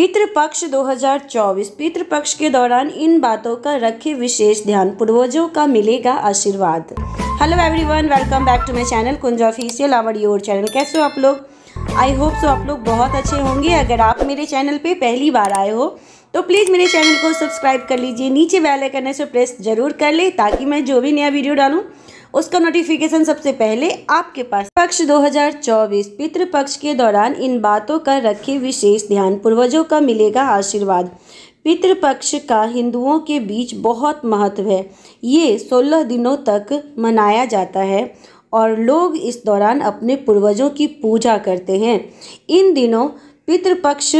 पितृपक्ष 2024 पितृपक्ष के दौरान इन बातों का रखें विशेष ध्यान पूर्वजों का मिलेगा आशीर्वाद hello everyone welcome back to my channel Kunj official our your channel कैसे हो आप लोग आई होप सो आप लोग बहुत अच्छे होंगे अगर आप मेरे चैनल पे पहली बार आए हो तो प्लीज़ मेरे चैनल को सब्सक्राइब कर लीजिए नीचे बेल से प्रेस जरूर कर ले ताकि मैं जो भी नया वीडियो डालूँ उसका नोटिफिकेशन सबसे पहले आपके पास पक्ष 2024 पितृपक्ष के दौरान इन बातों का रखे विशेष ध्यान पूर्वजों का मिलेगा आशीर्वाद पितृपक्ष का हिंदुओं के बीच बहुत महत्व है ये 16 दिनों तक मनाया जाता है और लोग इस दौरान अपने पूर्वजों की पूजा करते हैं इन दिनों पितृपक्ष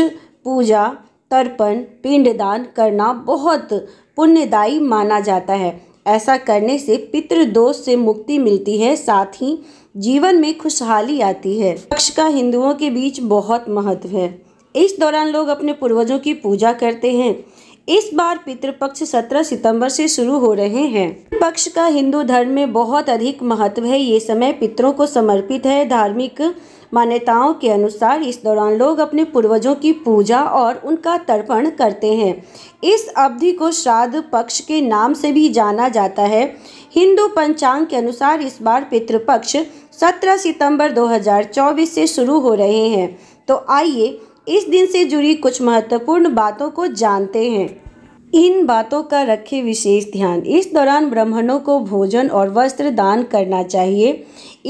पूजा तर्पण पिंडदान करना बहुत पुण्यदायी माना जाता है ऐसा करने से पितृदोष से मुक्ति मिलती है साथ ही जीवन में खुशहाली आती है पक्ष का हिंदुओं के बीच बहुत महत्व है इस दौरान लोग अपने पूर्वजों की पूजा करते हैं इस बार पितृपक्ष 17 सितंबर से शुरू हो रहे हैं पक्ष का हिंदू धर्म में बहुत अधिक महत्व है ये समय पितरों को समर्पित है धार्मिक मान्यताओं के अनुसार इस दौरान लोग अपने पूर्वजों की पूजा और उनका तर्पण करते हैं इस अवधि को श्राद्ध पक्ष के नाम से भी जाना जाता है हिंदू पंचांग के अनुसार इस बार पितृपक्ष 17 सितंबर 2024 से शुरू हो रहे हैं तो आइए इस दिन से जुड़ी कुछ महत्वपूर्ण बातों को जानते हैं इन बातों का रखें विशेष ध्यान इस दौरान ब्राह्मणों को भोजन और वस्त्र दान करना चाहिए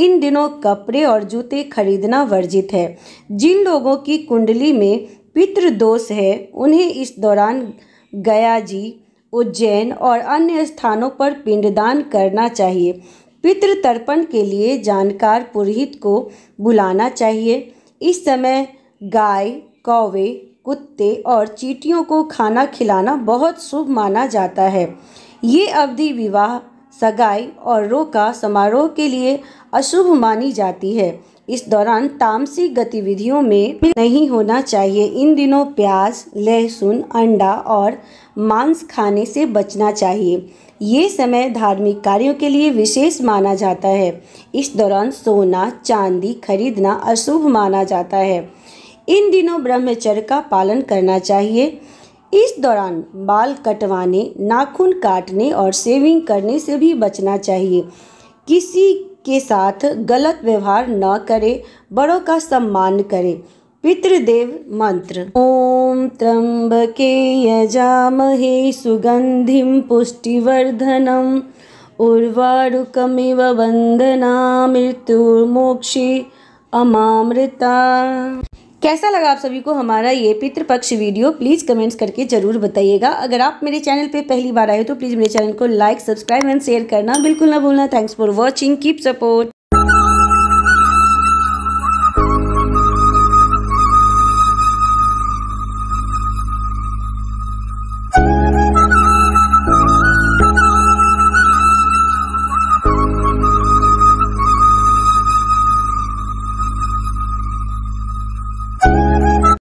इन दिनों कपड़े और जूते खरीदना वर्जित है जिन लोगों की कुंडली में पितृ दोष है उन्हें इस दौरान गया जी उज्जैन और अन्य स्थानों पर पिंडदान करना चाहिए पितृ तर्पण के लिए जानकार पुरोहित को बुलाना चाहिए इस समय गाय कौवे कुत्ते और चीटियों को खाना खिलाना बहुत शुभ माना जाता है ये अवधि विवाह सगाई और रोका समारोह के लिए अशुभ मानी जाती है इस दौरान तामसी गतिविधियों में नहीं होना चाहिए इन दिनों प्याज लहसुन अंडा और मांस खाने से बचना चाहिए ये समय धार्मिक कार्यों के लिए विशेष माना जाता है इस दौरान सोना चांदी खरीदना अशुभ माना जाता है इन दिनों ब्रह्मचर्य का पालन करना चाहिए इस दौरान बाल कटवाने नाखून काटने और सेविंग करने से भी बचना चाहिए किसी के साथ गलत व्यवहार न करें बड़ों का सम्मान करें पितृदेव मंत्र ओम त्र्यंबके यजामहे सुगंधिम पुष्टिवर्धनम उर्वरुक वंदना मृत्युर्मोक्षी अमामृता कैसा लगा आप सभी को हमारा ये पितृपक्ष वीडियो प्लीज़ कमेंट्स करके ज़रूर बताइएगा अगर आप मेरे चैनल पे पहली बार आए तो प्लीज़ मेरे चैनल को लाइक सब्सक्राइब एंड शेयर करना बिल्कुल ना भूलना thanks for watching keep support